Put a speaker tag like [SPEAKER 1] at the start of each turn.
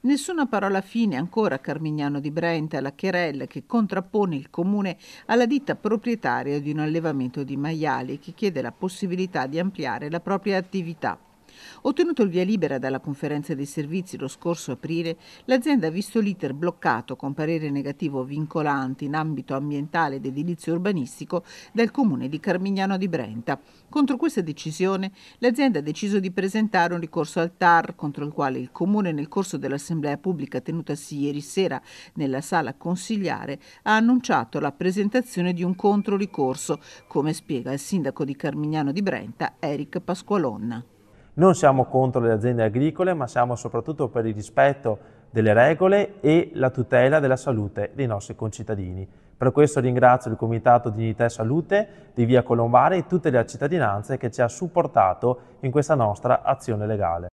[SPEAKER 1] Nessuna parola fine ancora a Carmignano di Brenta, alla Cherelle che contrappone il comune alla ditta proprietaria di un allevamento di maiali che chiede la possibilità di ampliare la propria attività. Ottenuto il via libera dalla conferenza dei servizi lo scorso aprile, l'azienda ha visto l'iter bloccato con parere negativo vincolante in ambito ambientale ed edilizio urbanistico dal comune di Carmignano di Brenta. Contro questa decisione l'azienda ha deciso di presentare un ricorso al TAR contro il quale il comune nel corso dell'assemblea pubblica tenutasi ieri sera nella sala consigliare ha annunciato la presentazione di un controricorso, come spiega il sindaco di Carmignano di Brenta, Eric Pasqualonna.
[SPEAKER 2] Non siamo contro le aziende agricole, ma siamo soprattutto per il rispetto delle regole e la tutela della salute dei nostri concittadini. Per questo ringrazio il Comitato Dignità e Salute di Via Colombare e tutte le cittadinanze che ci ha supportato in questa nostra azione legale.